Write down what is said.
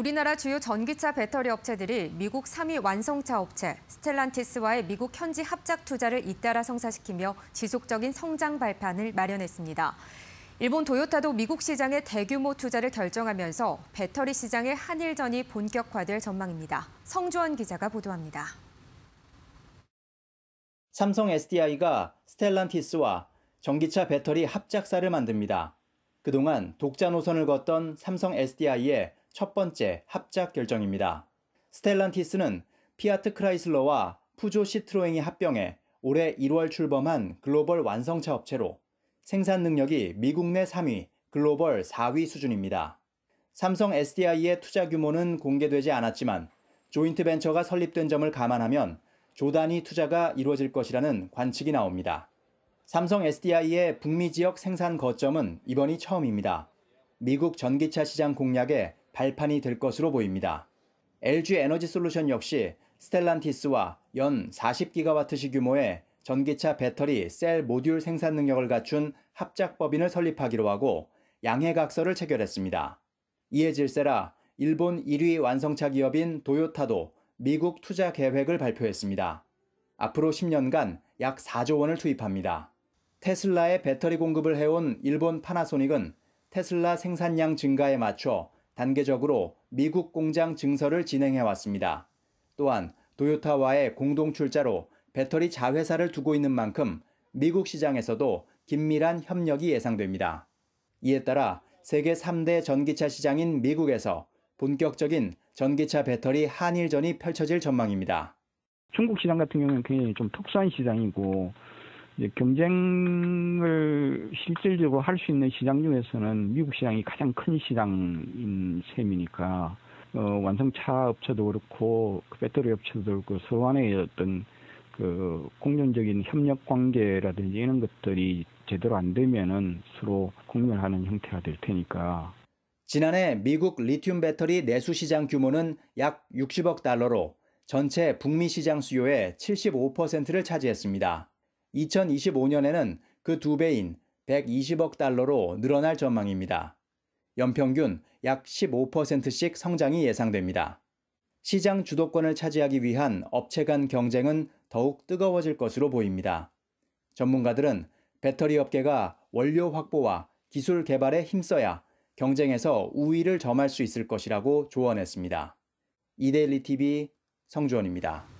우리나라 주요 전기차 배터리 업체들이 미국 3위 완성차 업체 스텔란티스와의 미국 현지 합작 투자를 잇따라 성사시키며 지속적인 성장 발판을 마련했습니다. 일본 도요타도 미국 시장의 대규모 투자를 결정하면서 배터리 시장의 한일전이 본격화될 전망입니다. 성주원 기자가 보도합니다. 삼성 SDI가 스텔란티스와 전기차 배터리 합작사를 만듭니다. 그동안 독자 노선을 걷던 삼성 SDI에 첫 번째 합작 결정입니다. 스텔란티스는 피아트 크라이슬러와 푸조 시트로잉이 합병해 올해 1월 출범한 글로벌 완성차 업체로 생산 능력이 미국 내 3위, 글로벌 4위 수준입니다. 삼성 SDI의 투자 규모는 공개되지 않았지만 조인트 벤처가 설립된 점을 감안하면 조단위 투자가 이루어질 것이라는 관측이 나옵니다. 삼성 SDI의 북미 지역 생산 거점은 이번이 처음입니다. 미국 전기차 시장 공략에 발판이 될 것으로 보입니다. LG 에너지 솔루션 역시 스텔란티스와 연 40기가와트시 규모의 전기차 배터리 셀 모듈 생산 능력을 갖춘 합작법인을 설립하기로 하고 양해각서를 체결했습니다. 이에 질세라 일본 1위 완성차 기업인 도요타도 미국 투자 계획을 발표했습니다. 앞으로 10년간 약 4조 원을 투입합니다. 테슬라의 배터리 공급을 해온 일본 파나소닉은 테슬라 생산량 증가에 맞춰 단계적으로 미국 공장 증설을 진행해 왔습니다. 또한 도요타와의 공동 출자로 배터리 자회사를 두고 있는 만큼 미국 시장에서도 긴밀한 협력이 예상됩니다. 이에 따라 세계 3대 전기차 시장인 미국에서 본격적인 전기차 배터리 한일전이 펼쳐질 전망입니다. 중국 시장 같은 경우는 굉장히 좀 특수한 시장이고 경쟁을 실질적으로 할 수 있는 시장 중에서는 미국 시장이 가장 큰 시장인 셈이니까 어, 완성차 업체도 그렇고 그 배터리 업체도 그렇고 서로 안에 어떤 그 공존적인 협력 관계라든지 이런 것들이 제대로 안 되면은 서로 공존하는 형태가 될 테니까. 지난해 미국 리튬 배터리 내수 시장 규모는 약 60억 달러로 전체 북미 시장 수요의 75%를 차지했습니다. 2025년에는 그 두 배인 120억 달러로 늘어날 전망입니다. 연평균 약 15%씩 성장이 예상됩니다. 시장 주도권을 차지하기 위한 업체 간 경쟁은 더욱 뜨거워질 것으로 보입니다. 전문가들은 배터리 업계가 원료 확보와 기술 개발에 힘써야 경쟁에서 우위를 점할 수 있을 것이라고 조언했습니다. 이데일리 TV 성주원입니다.